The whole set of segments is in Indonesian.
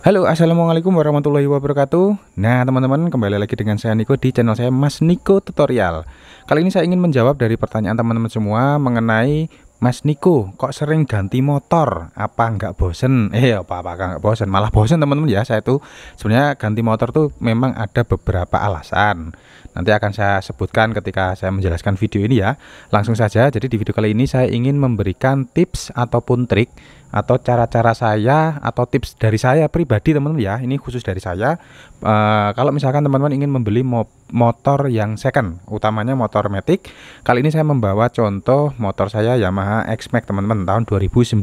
Halo, assalamualaikum warahmatullahi wabarakatuh. Nah, teman-teman, kembali lagi dengan saya Niko di channel saya Mas Niko Tutorial. Kali ini saya ingin menjawab dari pertanyaan teman-teman semua mengenai Mas Niko, kok sering ganti motor? Apa nggak bosen? Eh, apa apa nggak bosen? Malah bosen teman-teman ya. Saya tuh sebenarnya ganti motor tuh memang ada beberapa alasan. Nanti akan saya sebutkan ketika saya menjelaskan video ini ya. Langsung saja. Jadi di video kali ini saya ingin memberikan tips ataupun trik atau cara-cara saya atau tips dari saya pribadi teman-teman ya ini khusus dari saya e, kalau misalkan teman-teman ingin membeli mo motor yang second utamanya motor matic kali ini saya membawa contoh motor saya Yamaha X-Max teman-teman tahun 2019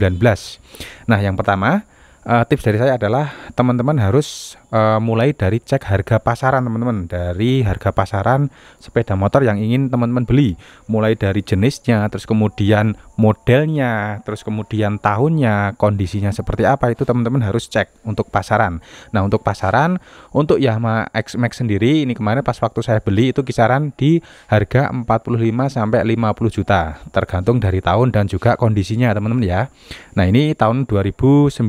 nah yang pertama uh, tips dari saya adalah teman-teman harus uh, mulai dari cek harga pasaran teman-teman dari harga pasaran sepeda motor yang ingin teman-teman beli mulai dari jenisnya terus kemudian modelnya terus kemudian tahunnya kondisinya seperti apa itu teman-teman harus cek untuk pasaran nah untuk pasaran untuk Yamaha X Max sendiri ini kemarin pas waktu saya beli itu kisaran di harga 45 sampai 50 juta tergantung dari tahun dan juga kondisinya teman-teman ya nah ini tahun 2019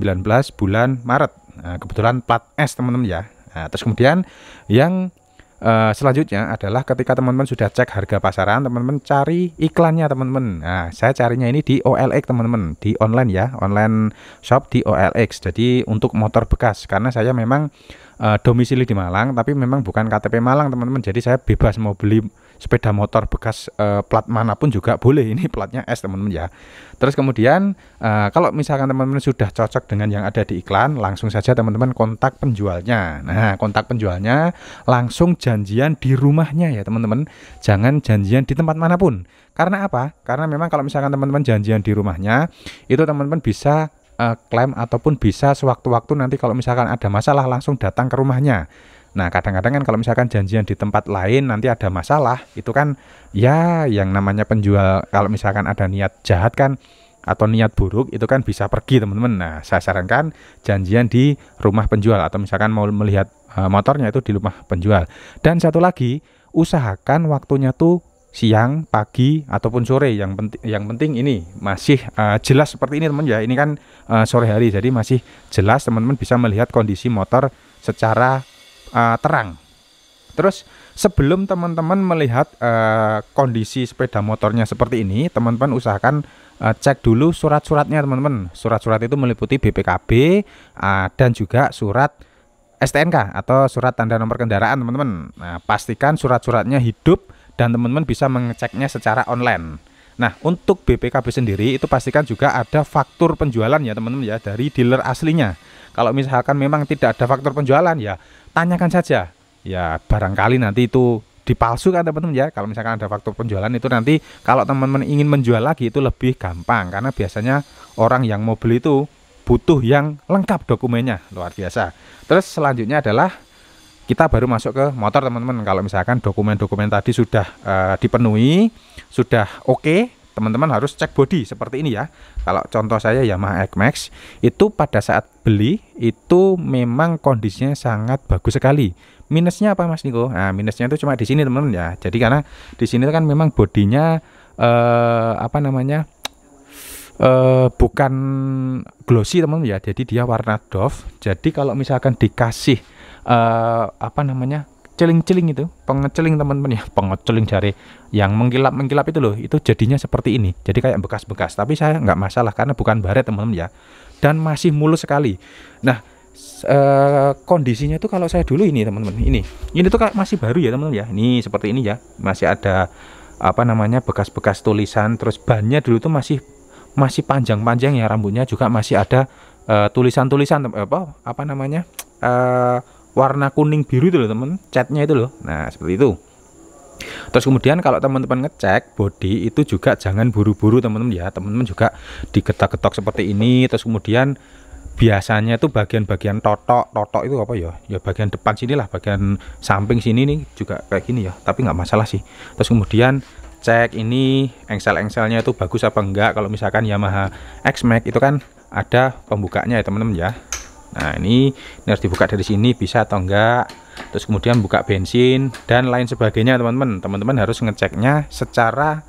pas bulan Maret nah, kebetulan plat S teman-teman ya nah, terus kemudian yang Uh, selanjutnya adalah ketika teman-teman sudah cek harga pasaran, teman-teman cari iklannya teman-teman. Nah, saya carinya ini di OLX teman-teman, di online ya, online shop di OLX. Jadi untuk motor bekas karena saya memang uh, domisili di Malang, tapi memang bukan KTP Malang teman-teman. Jadi saya bebas mau beli sepeda motor bekas e, plat manapun juga boleh ini platnya S teman-teman ya terus kemudian e, kalau misalkan teman-teman sudah cocok dengan yang ada di iklan langsung saja teman-teman kontak penjualnya nah kontak penjualnya langsung janjian di rumahnya ya teman-teman jangan janjian di tempat manapun karena apa karena memang kalau misalkan teman-teman janjian di rumahnya itu teman-teman bisa eh, klaim ataupun bisa sewaktu-waktu nanti kalau misalkan ada masalah langsung datang ke rumahnya Nah, kadang-kadang kan kalau misalkan janjian di tempat lain nanti ada masalah, itu kan ya yang namanya penjual kalau misalkan ada niat jahat kan atau niat buruk itu kan bisa pergi teman-teman. Nah, saya sarankan janjian di rumah penjual atau misalkan mau melihat e, motornya itu di rumah penjual. Dan satu lagi, usahakan waktunya tuh siang, pagi ataupun sore. Yang penting yang penting ini masih uh, jelas seperti ini teman teman ya. Ini kan uh, sore hari jadi masih jelas teman-teman bisa melihat kondisi motor secara uh, terang. Terus sebelum teman-teman melihat uh, kondisi sepeda motornya seperti ini, teman-teman usahakan uh, cek dulu surat-suratnya teman-teman. Surat-surat itu meliputi BPKB uh, dan juga surat STNK atau surat tanda nomor kendaraan teman-teman. Nah, pastikan surat-suratnya hidup dan teman-teman bisa mengeceknya secara online. Nah, untuk BPKB sendiri itu pastikan juga ada faktur penjualan ya teman-teman ya dari dealer aslinya. Kalau misalkan memang tidak ada faktur penjualan ya tanyakan saja. Ya barangkali nanti itu dipalsu kan teman-teman ya. Kalau misalkan ada faktor penjualan itu nanti kalau teman-teman ingin menjual lagi itu lebih gampang karena biasanya orang yang mau beli itu butuh yang lengkap dokumennya luar biasa. Terus selanjutnya adalah kita baru masuk ke motor teman-teman. Kalau misalkan dokumen-dokumen tadi sudah uh, dipenuhi, sudah oke, okay, teman-teman harus cek body seperti ini ya. Kalau contoh saya Yamaha X-Max itu pada saat beli itu memang kondisinya sangat bagus sekali. Minusnya apa Mas Niko? Nah, minusnya itu cuma di sini teman-teman ya. Jadi karena di sini kan memang bodinya eh, apa namanya? Uh, bukan glossy teman teman ya jadi dia warna doff jadi kalau misalkan dikasih uh, apa namanya celing-celing itu, pengeceling teman-teman ya, pengeceling dari yang mengkilap-mengkilap itu loh, itu jadinya seperti ini. Jadi kayak bekas-bekas, tapi saya nggak masalah karena bukan baret teman-teman ya. Dan masih mulus sekali. Nah, e, kondisinya itu kalau saya dulu ini teman-teman ini ini tuh kayak masih baru ya teman-teman ya ini seperti ini ya masih ada apa namanya bekas-bekas tulisan terus bannya dulu tuh masih masih panjang-panjang ya rambutnya juga masih ada eh, tulisan-tulisan uh, apa apa namanya uh, warna kuning biru itu loh teman catnya itu loh nah seperti itu Terus kemudian kalau teman-teman ngecek body itu juga jangan buru-buru teman-teman ya teman-teman juga digetak getok seperti ini terus kemudian biasanya itu bagian-bagian totok totok itu apa ya ya bagian depan sini lah bagian samping sini nih juga kayak gini ya tapi nggak masalah sih terus kemudian cek ini engsel-engselnya itu bagus apa enggak kalau misalkan Yamaha X-Max itu kan ada pembukanya ya teman-teman ya nah ini, ini harus dibuka dari sini bisa atau enggak terus kemudian buka bensin dan lain sebagainya teman-teman teman-teman harus ngeceknya secara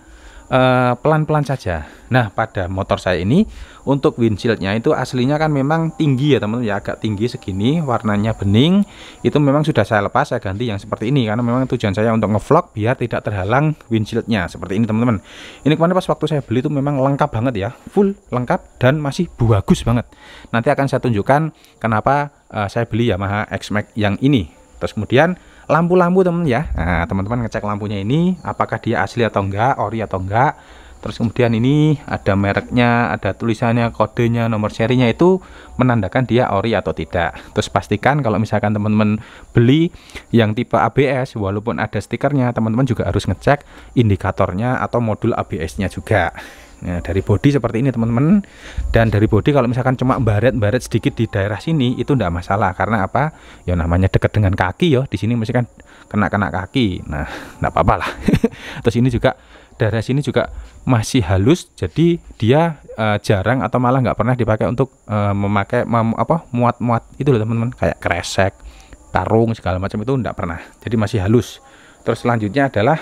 eh, pelan-pelan uh, pelan -pelan saja nah pada motor saya ini untuk windshieldnya itu aslinya kan memang tinggi ya teman-teman ya agak tinggi segini warnanya bening itu memang sudah saya lepas saya ganti yang seperti ini karena memang tujuan saya untuk ngevlog biar tidak terhalang windshieldnya seperti ini teman-teman ini kemarin pas waktu saya beli itu memang lengkap banget ya full lengkap dan masih bagus banget nanti akan saya tunjukkan kenapa uh, saya beli Yamaha X-Max yang ini terus kemudian lampu-lampu teman teman ya teman nah, teman-teman ngecek lampunya ini apakah dia asli atau enggak ori atau enggak terus kemudian ini ada mereknya ada tulisannya kodenya nomor serinya itu menandakan dia ori atau tidak terus pastikan kalau misalkan teman-teman beli yang tipe ABS walaupun ada stikernya teman-teman juga harus ngecek indikatornya atau modul ABS nya juga Nah, dari bodi seperti ini teman-teman dan dari bodi kalau misalkan cuma baret-baret sedikit di daerah sini itu tidak masalah karena apa ya namanya dekat dengan kaki ya di sini misalkan kena-kena kaki nah tidak apa-apa lah terus ini juga darah sini juga masih halus jadi dia uh, jarang atau malah nggak pernah dipakai untuk uh, memakai mem, apa muat-muat itu loh teman-teman kayak kresek tarung segala macam itu nggak pernah jadi masih halus terus selanjutnya adalah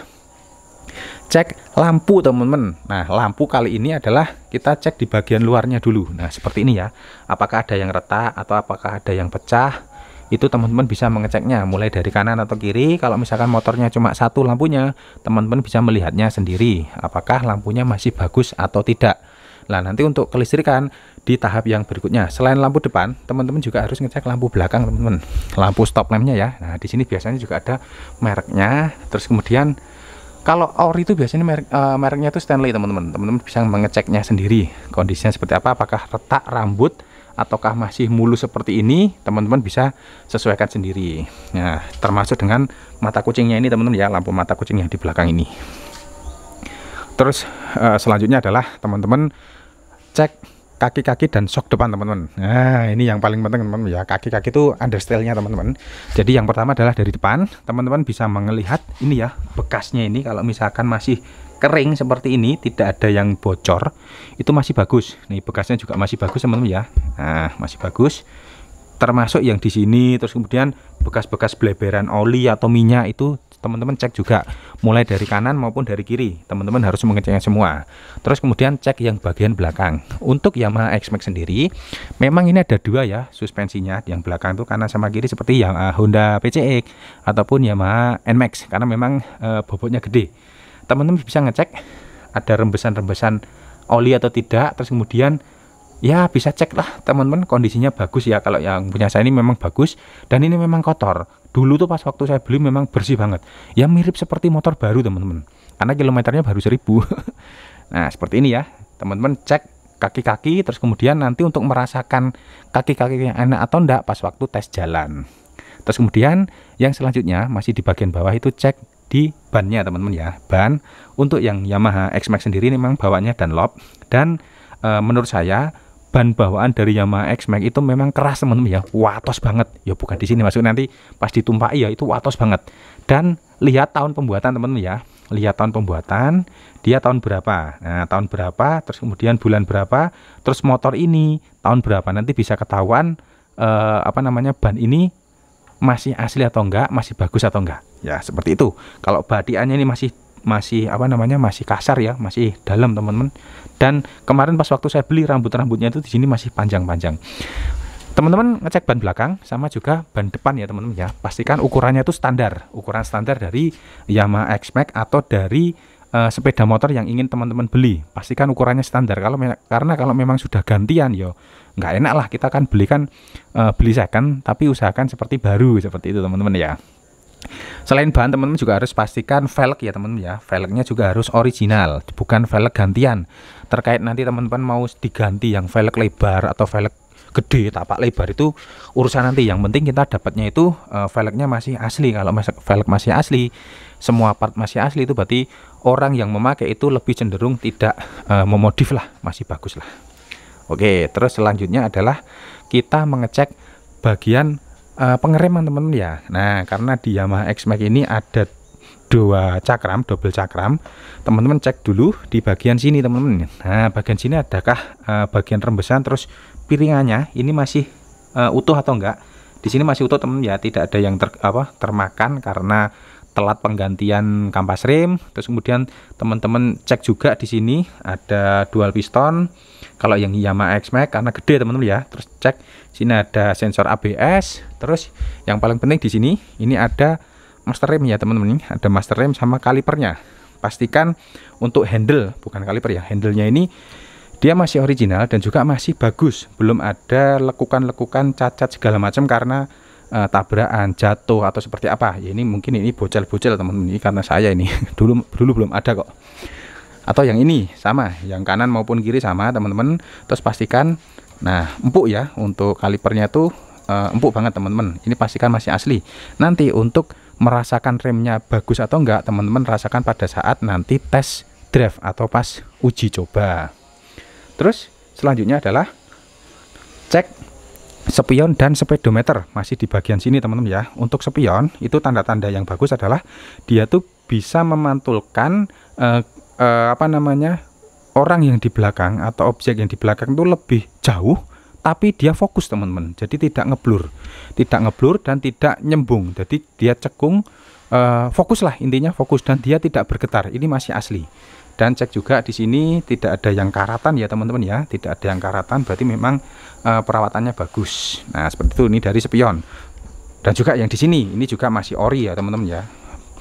cek lampu teman-teman nah lampu kali ini adalah kita cek di bagian luarnya dulu nah seperti ini ya apakah ada yang retak atau apakah ada yang pecah itu teman-teman bisa mengeceknya mulai dari kanan atau kiri kalau misalkan motornya cuma satu lampunya teman-teman bisa melihatnya sendiri apakah lampunya masih bagus atau tidak Nah, nanti untuk kelistrikan di tahap yang berikutnya, selain lampu depan, teman-teman juga harus ngecek lampu belakang, teman-teman. Lampu stop lampnya ya. Nah, di sini biasanya juga ada mereknya. Terus kemudian kalau ori itu biasanya merek, e, mereknya itu Stanley, teman-teman. Teman-teman bisa mengeceknya sendiri kondisinya seperti apa, apakah retak rambut ataukah masih mulus seperti ini teman-teman bisa sesuaikan sendiri nah termasuk dengan mata kucingnya ini teman-teman ya lampu mata kucing yang di belakang ini terus uh, selanjutnya adalah teman-teman cek kaki-kaki dan sok depan teman-teman nah ini yang paling penting teman-teman ya kaki-kaki itu understylenya teman-teman jadi yang pertama adalah dari depan teman-teman bisa melihat ini ya bekasnya ini kalau misalkan masih kering seperti ini tidak ada yang bocor itu masih bagus nih bekasnya juga masih bagus teman-teman ya nah masih bagus termasuk yang di sini terus kemudian bekas-bekas beleberan oli atau minyak itu teman-teman cek juga mulai dari kanan maupun dari kiri teman-teman harus mengeceknya semua terus kemudian cek yang bagian belakang untuk Yamaha X-Max sendiri memang ini ada dua ya suspensinya yang belakang itu kanan sama kiri seperti yang Honda PCX ataupun Yamaha NMAX karena memang e, bobotnya gede teman-teman bisa ngecek ada rembesan-rembesan oli atau tidak terus kemudian ya bisa cek lah teman-teman kondisinya bagus ya kalau yang punya saya ini memang bagus dan ini memang kotor dulu tuh pas waktu saya beli memang bersih banget ya mirip seperti motor baru teman-teman karena kilometernya baru seribu nah seperti ini ya teman-teman cek kaki-kaki terus kemudian nanti untuk merasakan kaki-kaki yang enak atau enggak pas waktu tes jalan terus kemudian yang selanjutnya masih di bagian bawah itu cek di bannya teman-teman ya ban untuk yang Yamaha X Max sendiri ini memang bawaannya Dunlop dan e, menurut saya ban bawaan dari Yamaha X Max itu memang keras teman-teman ya watos banget ya bukan di sini masuk nanti pas ditumpai ya itu watos banget dan lihat tahun pembuatan teman-teman ya lihat tahun pembuatan dia tahun berapa nah tahun berapa terus kemudian bulan berapa terus motor ini tahun berapa nanti bisa ketahuan e, apa namanya ban ini masih asli atau enggak, masih bagus atau enggak. Ya, seperti itu. Kalau batiannya ini masih masih apa namanya masih kasar ya masih dalam teman-teman dan kemarin pas waktu saya beli rambut rambutnya itu di sini masih panjang-panjang teman-teman ngecek ban belakang sama juga ban depan ya teman-teman ya pastikan ukurannya itu standar ukuran standar dari Yamaha X-Max atau dari uh, sepeda motor yang ingin teman-teman beli pastikan ukurannya standar kalau karena kalau memang sudah gantian yo nggak enak lah kita kan belikan uh, beli second tapi usahakan seperti baru seperti itu teman-teman ya Selain bahan teman-teman juga harus pastikan velg ya teman-teman ya Velgnya juga harus original bukan velg gantian Terkait nanti teman-teman mau diganti yang velg lebar atau velg gede tapak lebar itu urusan nanti yang penting kita dapatnya itu uh, velgnya masih asli kalau velg masih asli semua part masih asli itu berarti orang yang memakai itu lebih cenderung tidak e, memodif lah masih bagus lah Oke, terus selanjutnya adalah kita mengecek bagian e, pengereman teman-teman ya. Nah, karena di Yamaha X-Max ini ada dua cakram, double cakram. Teman-teman cek dulu di bagian sini, teman-teman. Nah, bagian sini adakah e, bagian rembesan terus piringannya ini masih e, utuh atau enggak? Di sini masih utuh, teman ya, tidak ada yang ter, apa termakan karena telat penggantian kampas rem terus kemudian teman-teman cek juga di sini ada dual piston kalau yang Yamaha X Max karena gede teman-teman ya terus cek sini ada sensor ABS terus yang paling penting di sini ini ada master rem ya teman-teman ada master rem sama kalipernya pastikan untuk handle bukan kaliper ya handlenya ini dia masih original dan juga masih bagus belum ada lekukan-lekukan cacat segala macam karena uh, tabrakan, jatuh atau seperti apa. Ya ini mungkin ini bocel-bocel teman-teman ini karena saya ini dulu dulu belum ada kok. Atau yang ini sama, yang kanan maupun kiri sama teman-teman. Terus pastikan nah empuk ya untuk kalipernya tuh eh, uh, empuk banget teman-teman. Ini pastikan masih asli. Nanti untuk merasakan remnya bagus atau enggak, teman-teman rasakan pada saat nanti tes drive atau pas uji coba. Terus selanjutnya adalah cek spion dan speedometer masih di bagian sini teman-teman ya untuk spion itu tanda-tanda yang bagus adalah dia tuh bisa memantulkan uh, uh, apa namanya orang yang di belakang atau objek yang di belakang itu lebih jauh tapi dia fokus teman-teman jadi tidak ngeblur tidak ngeblur dan tidak nyembung jadi dia cekung fokus eh, fokuslah intinya fokus dan dia tidak bergetar ini masih asli dan cek juga di sini tidak ada yang karatan ya teman-teman ya tidak ada yang karatan berarti memang e, perawatannya bagus nah seperti itu ini dari spion dan juga yang di sini ini juga masih ori ya teman-teman ya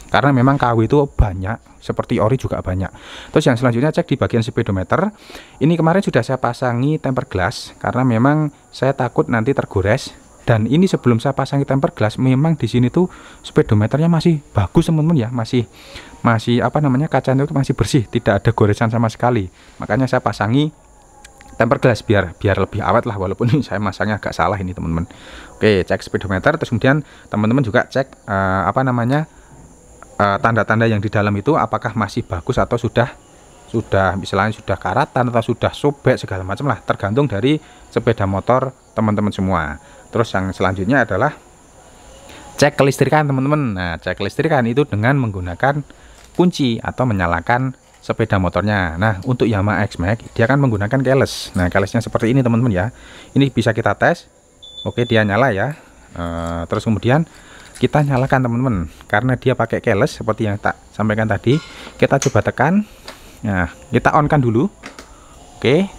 karena memang KW itu banyak seperti ori juga banyak terus yang selanjutnya cek di bagian speedometer ini kemarin sudah saya pasangi tempered glass karena memang saya takut nanti tergores dan ini sebelum saya pasangi tempered glass memang di sini tuh speedometernya masih bagus teman-teman ya masih masih apa namanya kacanya itu masih bersih tidak ada goresan sama sekali makanya saya pasangi tempered glass biar biar lebih awet lah walaupun ini saya masangnya agak salah ini teman-teman oke cek speedometer terus kemudian teman-teman juga cek uh, apa namanya eh, tanda-tanda uh, yang di dalam itu apakah masih bagus atau sudah sudah misalnya sudah karatan atau sudah sobek segala macam lah tergantung dari sepeda motor teman-teman semua Terus yang selanjutnya adalah cek kelistrikan teman-teman. Nah, cek kelistrikan itu dengan menggunakan kunci atau menyalakan sepeda motornya. Nah, untuk Yamaha X-Max dia akan menggunakan keles. Nah, kelesnya seperti ini teman-teman ya. Ini bisa kita tes. Oke, dia nyala ya. E, terus kemudian kita nyalakan teman-teman karena dia pakai keles seperti yang tak sampaikan tadi. Kita coba tekan. Nah, kita on-kan dulu. Oke,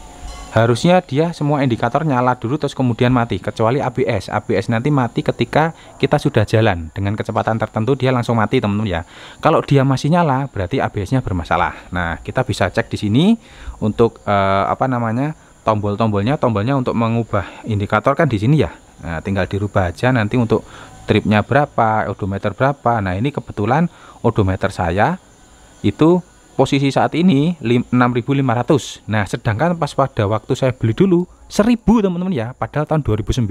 harusnya dia semua indikator nyala dulu terus kemudian mati kecuali ABS ABS nanti mati ketika kita sudah jalan dengan kecepatan tertentu dia langsung mati teman-teman ya kalau dia masih nyala berarti ABS nya bermasalah nah kita bisa cek di sini untuk eh, apa namanya tombol-tombolnya tombolnya untuk mengubah indikator kan di sini ya nah, tinggal dirubah aja nanti untuk tripnya berapa odometer berapa nah ini kebetulan odometer saya itu posisi saat ini 6500 nah sedangkan pas pada waktu saya beli dulu 1000 teman-teman ya padahal tahun 2019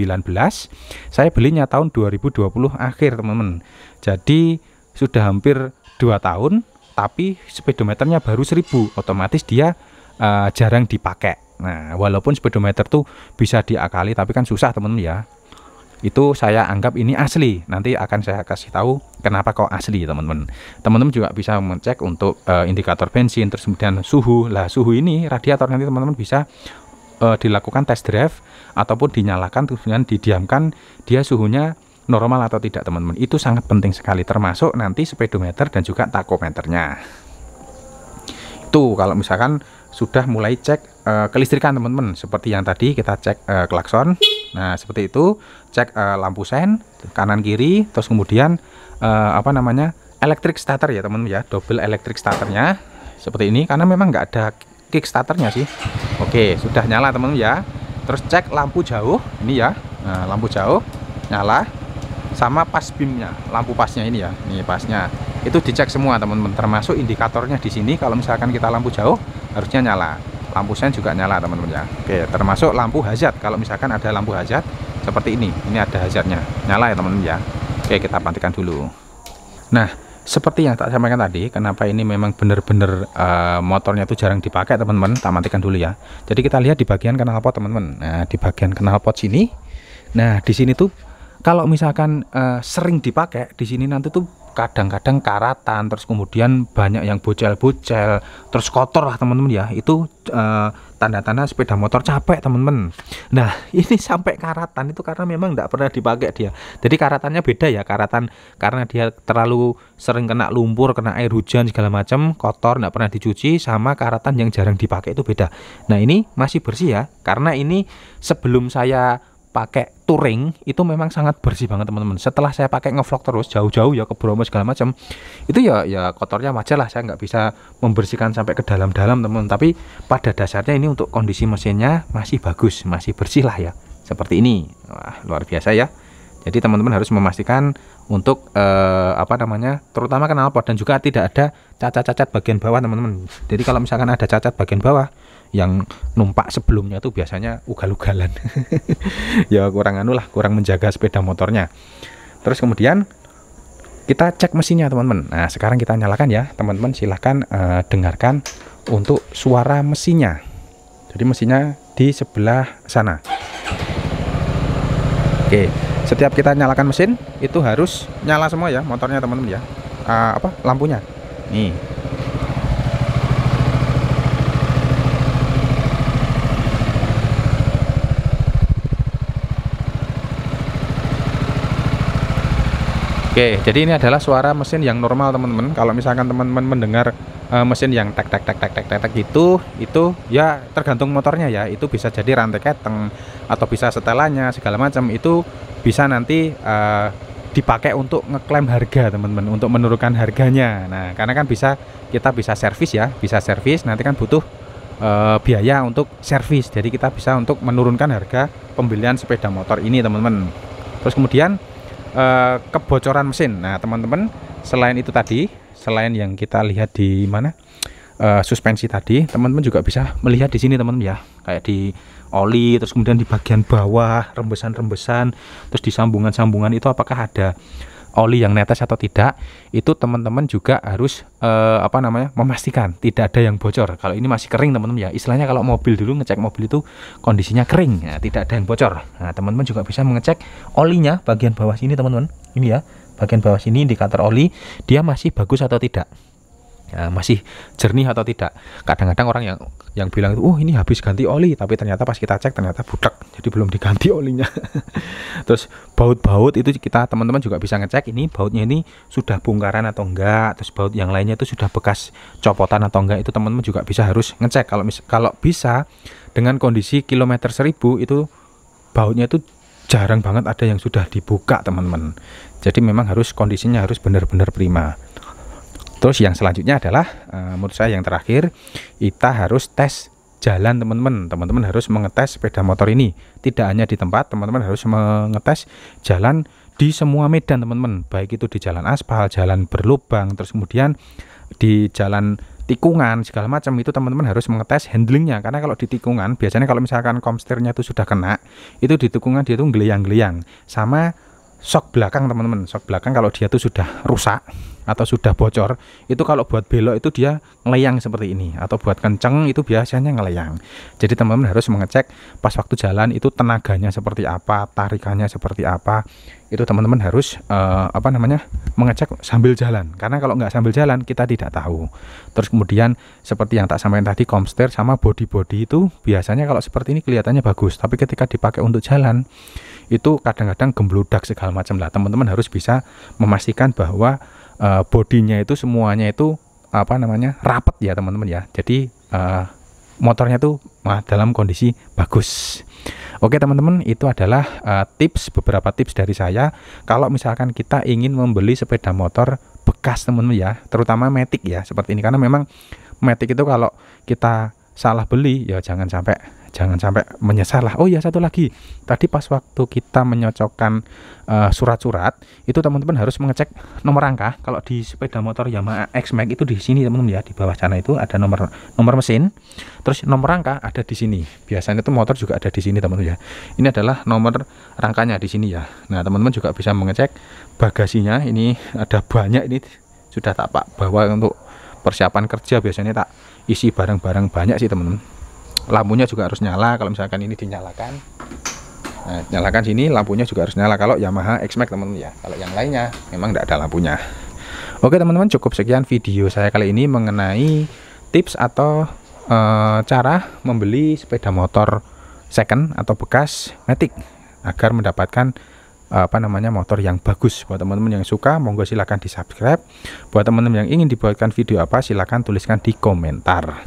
saya belinya tahun 2020 akhir teman-teman jadi sudah hampir 2 tahun tapi speedometernya baru 1000 otomatis dia uh, jarang dipakai nah walaupun speedometer tuh bisa diakali tapi kan susah teman-teman ya itu saya anggap ini asli. Nanti akan saya kasih tahu kenapa kok asli, teman-teman. Teman-teman juga bisa mengecek untuk uh, indikator bensin terus kemudian suhu. Lah, suhu ini radiator nanti teman-teman bisa uh, dilakukan test drive ataupun dinyalakan terus kemudian didiamkan dia suhunya normal atau tidak, teman-teman. Itu sangat penting sekali termasuk nanti speedometer dan juga takometernya. Itu kalau misalkan sudah mulai cek uh, kelistrikan, teman-teman, seperti yang tadi kita cek uh, klakson Nah, seperti itu, cek uh, lampu sen kanan kiri, terus kemudian uh, apa namanya? electric starter ya, teman-teman ya. Double electric starternya seperti ini karena memang nggak ada kick starternya sih. Oke, sudah nyala, teman-teman ya. Terus cek lampu jauh ini ya. Nah, lampu jauh nyala sama pas bimnya, lampu pasnya ini ya. Ini pasnya. Itu dicek semua, teman-teman, termasuk indikatornya di sini kalau misalkan kita lampu jauh harusnya nyala lampu sen juga nyala teman-teman ya oke termasuk lampu hazard kalau misalkan ada lampu hazard seperti ini ini ada hazardnya nyala ya teman-teman ya oke kita pantikan dulu nah seperti yang tak sampaikan tadi kenapa ini memang benar-benar uh, motornya itu jarang dipakai teman-teman tak matikan dulu ya jadi kita lihat di bagian pot teman-teman nah di bagian pot sini nah di sini tuh kalau misalkan uh, sering dipakai di sini nanti tuh kadang-kadang karatan terus kemudian banyak yang bocel-bocel terus kotor lah teman-teman ya itu eh, tanda-tanda uh, sepeda motor capek teman-teman nah ini sampai karatan itu karena memang tidak pernah dipakai dia jadi karatannya beda ya karatan karena dia terlalu sering kena lumpur kena air hujan segala macam kotor tidak pernah dicuci sama karatan yang jarang dipakai itu beda nah ini masih bersih ya karena ini sebelum saya pakai touring itu memang sangat bersih banget teman-teman. Setelah saya pakai ngevlog terus jauh-jauh ya ke Bromo segala macam, itu ya ya kotornya wajar lah. Saya nggak bisa membersihkan sampai ke dalam-dalam teman-teman. Tapi pada dasarnya ini untuk kondisi mesinnya masih bagus, masih bersih lah ya. Seperti ini, wah luar biasa ya. Jadi teman-teman harus memastikan untuk eh, apa namanya, terutama knalpot dan juga tidak ada cacat-cacat bagian bawah teman-teman. Jadi kalau misalkan ada cacat bagian bawah, yang numpak sebelumnya tuh biasanya ugal-ugalan ya kurang anu lah kurang menjaga sepeda motornya terus kemudian kita cek mesinnya teman-teman nah sekarang kita nyalakan ya teman-teman silahkan uh, dengarkan untuk suara mesinnya jadi mesinnya di sebelah sana oke setiap kita nyalakan mesin itu harus nyala semua ya motornya teman-teman ya uh, apa lampunya nih Oke, jadi ini adalah suara mesin yang normal teman-teman. Kalau misalkan teman-teman mendengar uh, mesin yang tek tek tek tek tek tek, gitu, itu ya tergantung motornya ya. Itu bisa jadi rantai keteng atau bisa setelannya segala macam. Itu bisa nanti uh, dipakai untuk ngeklaim harga teman-teman, untuk menurunkan harganya. Nah, karena kan bisa kita bisa servis ya, bisa servis. Nanti kan butuh uh, biaya untuk servis. Jadi kita bisa untuk menurunkan harga pembelian sepeda motor ini teman-teman. Terus kemudian Eh, kebocoran mesin. Nah, teman-teman, selain itu tadi, selain yang kita lihat di mana e, suspensi tadi, teman-teman juga bisa melihat di sini teman-teman ya, kayak di oli, terus kemudian di bagian bawah rembesan-rembesan, terus di sambungan-sambungan itu apakah ada oli yang netes atau tidak itu teman-teman juga harus eh, apa namanya memastikan tidak ada yang bocor kalau ini masih kering teman-teman ya istilahnya kalau mobil dulu ngecek mobil itu kondisinya kering ya, tidak ada yang bocor nah teman-teman juga bisa mengecek olinya bagian bawah sini teman-teman ini ya bagian bawah sini indikator oli dia masih bagus atau tidak ya, masih jernih atau tidak kadang-kadang orang yang yang bilang itu oh ini habis ganti oli tapi ternyata pas kita cek ternyata budak jadi belum diganti olinya terus baut-baut itu kita teman-teman juga bisa ngecek ini bautnya ini sudah bongkaran atau enggak terus baut yang lainnya itu sudah bekas copotan atau enggak itu teman-teman juga bisa harus ngecek kalau mis kalau bisa dengan kondisi kilometer seribu itu bautnya itu jarang banget ada yang sudah dibuka teman-teman jadi memang harus kondisinya harus benar-benar prima Terus yang selanjutnya adalah eh, menurut saya yang terakhir kita harus tes jalan teman-teman. Teman-teman harus mengetes sepeda motor ini. Tidak hanya di tempat, teman-teman harus mengetes jalan di semua medan teman-teman. Baik itu di jalan aspal, jalan berlubang, terus kemudian di jalan tikungan segala macam itu teman-teman harus mengetes handlingnya karena kalau di tikungan biasanya kalau misalkan komsternya itu sudah kena itu di tikungan dia tuh geliang-geliang sama shock belakang teman-teman shock belakang kalau dia tuh sudah rusak atau sudah bocor itu kalau buat belok itu dia ngelayang seperti ini atau buat kenceng itu biasanya ngelayang jadi teman-teman harus mengecek pas waktu jalan itu tenaganya seperti apa tarikannya seperti apa itu teman-teman harus uh, apa namanya mengecek sambil jalan karena kalau nggak sambil jalan kita tidak tahu terus kemudian seperti yang tak sampaikan tadi komster sama body body itu biasanya kalau seperti ini kelihatannya bagus tapi ketika dipakai untuk jalan itu kadang-kadang gembludak segala macam lah teman-teman harus bisa memastikan bahwa uh, bodinya itu semuanya itu apa namanya rapat ya teman-teman ya jadi uh, motornya itu dalam kondisi bagus Oke teman-teman itu adalah uh, tips beberapa tips dari saya kalau misalkan kita ingin membeli sepeda motor bekas teman-teman ya terutama metik ya seperti ini karena memang metik itu kalau kita salah beli ya jangan sampai jangan sampai menyesal lah oh ya satu lagi tadi pas waktu kita menyocokkan surat eh, surat-surat itu teman-teman harus mengecek nomor rangka kalau di sepeda motor Yamaha X Max itu di sini teman-teman ya di bawah sana itu ada nomor nomor mesin terus nomor rangka ada di sini biasanya itu motor juga ada di sini teman-teman ya ini adalah nomor rangkanya di sini ya nah teman-teman juga bisa mengecek bagasinya ini ada banyak ini sudah tak pak bawa untuk persiapan kerja biasanya tak isi barang-barang banyak sih teman-teman lampunya juga harus nyala kalau misalkan ini dinyalakan nah, nyalakan sini lampunya juga harus nyala kalau Yamaha X-Max teman-teman ya kalau yang lainnya memang tidak ada lampunya oke teman-teman cukup sekian video saya kali ini mengenai tips atau e, cara membeli sepeda motor second atau bekas matic agar mendapatkan eh, apa namanya motor yang bagus buat teman-teman yang suka monggo silahkan di subscribe buat teman-teman yang ingin dibuatkan video apa silahkan tuliskan di komentar